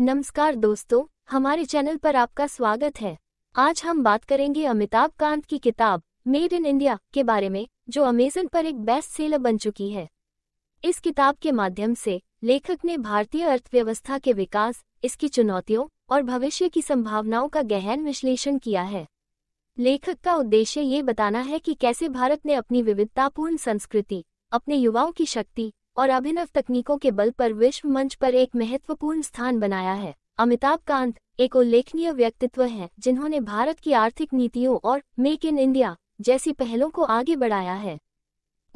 नमस्कार दोस्तों हमारे चैनल पर आपका स्वागत है आज हम बात करेंगे अमिताभ कांत की किताब मेड इन इंडिया के बारे में जो अमेजन पर एक बेस्ट सेलर बन चुकी है इस किताब के माध्यम से लेखक ने भारतीय अर्थव्यवस्था के विकास इसकी चुनौतियों और भविष्य की संभावनाओं का गहन विश्लेषण किया है लेखक का उद्देश्य ये बताना है कि कैसे भारत ने अपनी विविधतापूर्ण संस्कृति अपने युवाओं की शक्ति और अभिनव तकनीकों के बल पर विश्व मंच पर एक महत्वपूर्ण स्थान बनाया है अमिताभ कांत एक उल्लेखनीय व्यक्तित्व हैं जिन्होंने भारत की आर्थिक नीतियों और मेक इन इंडिया जैसी पहलों को आगे बढ़ाया है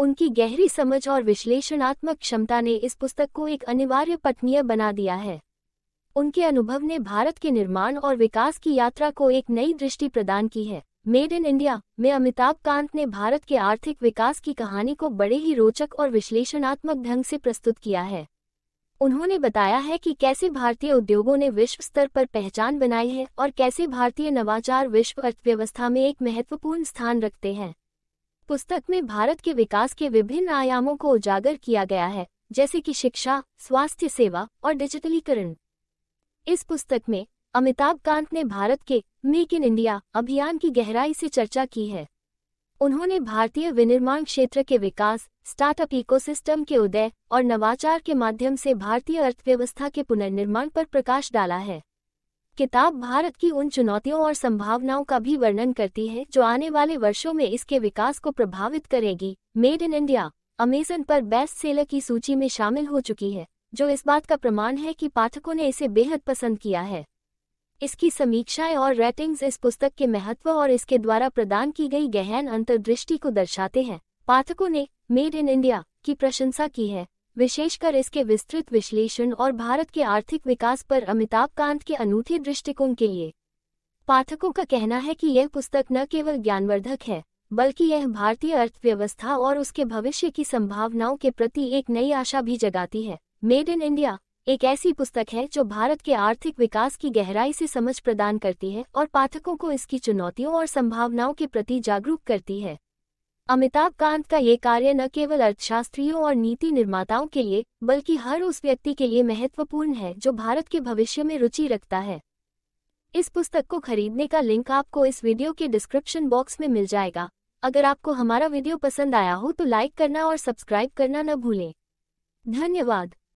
उनकी गहरी समझ और विश्लेषणात्मक क्षमता ने इस पुस्तक को एक अनिवार्य पठनीय बना दिया है उनके अनुभव ने भारत के निर्माण और विकास की यात्रा को एक नई दृष्टि प्रदान की है मेड इन इंडिया में अमिताभ कांत ने भारत के आर्थिक विकास की कहानी को बड़े ही रोचक और विश्लेषणात्मक ढंग से प्रस्तुत किया है उन्होंने बताया है कि कैसे भारतीय उद्योगों ने विश्व स्तर पर पहचान बनाई है और कैसे भारतीय नवाचार विश्व अर्थव्यवस्था में एक महत्वपूर्ण स्थान रखते हैं पुस्तक में भारत के विकास के विभिन्न आयामों को उजागर किया गया है जैसे कि शिक्षा स्वास्थ्य सेवा और डिजिटलीकरण इस पुस्तक में अमिताभ कांत ने भारत के मेक इन इंडिया अभियान की गहराई से चर्चा की है उन्होंने भारतीय विनिर्माण क्षेत्र के विकास स्टार्टअप इकोसिस्टम के उदय और नवाचार के माध्यम से भारतीय अर्थव्यवस्था के पुनर्निर्माण पर प्रकाश डाला है किताब भारत की उन चुनौतियों और संभावनाओं का भी वर्णन करती है जो आने वाले वर्षों में इसके विकास को प्रभावित करेगी मेड इन इंडिया अमेजन पर बेस्ट सेलर की सूची में शामिल हो चुकी है जो इस बात का प्रमाण है कि पाठकों ने इसे बेहद पसंद किया है इसकी समीक्षाएं और रेटिंग्स इस पुस्तक के महत्व और इसके द्वारा प्रदान की गई गहन अंतर्दृष्टि को दर्शाते हैं पाठकों ने मेड इन इंडिया की प्रशंसा की है विशेषकर इसके विस्तृत विश्लेषण और भारत के आर्थिक विकास पर अमिताभ कांत के अनूठे दृष्टिकोण के लिए पाठकों का कहना है कि यह पुस्तक न केवल ज्ञानवर्धक है बल्कि यह भारतीय अर्थव्यवस्था और उसके भविष्य की संभावनाओं के प्रति एक नई आशा भी जगाती है मेड इन इंडिया एक ऐसी पुस्तक है जो भारत के आर्थिक विकास की गहराई से समझ प्रदान करती है और पाठकों को इसकी चुनौतियों और संभावनाओं के प्रति जागरूक करती है अमिताभ कांत का ये कार्य न केवल अर्थशास्त्रियों और नीति निर्माताओं के लिए बल्कि हर उस व्यक्ति के लिए महत्वपूर्ण है जो भारत के भविष्य में रुचि रखता है इस पुस्तक को खरीदने का लिंक आपको इस वीडियो के डिस्क्रिप्शन बॉक्स में मिल जाएगा अगर आपको हमारा वीडियो पसंद आया हो तो लाइक करना और सब्सक्राइब करना न भूलें धन्यवाद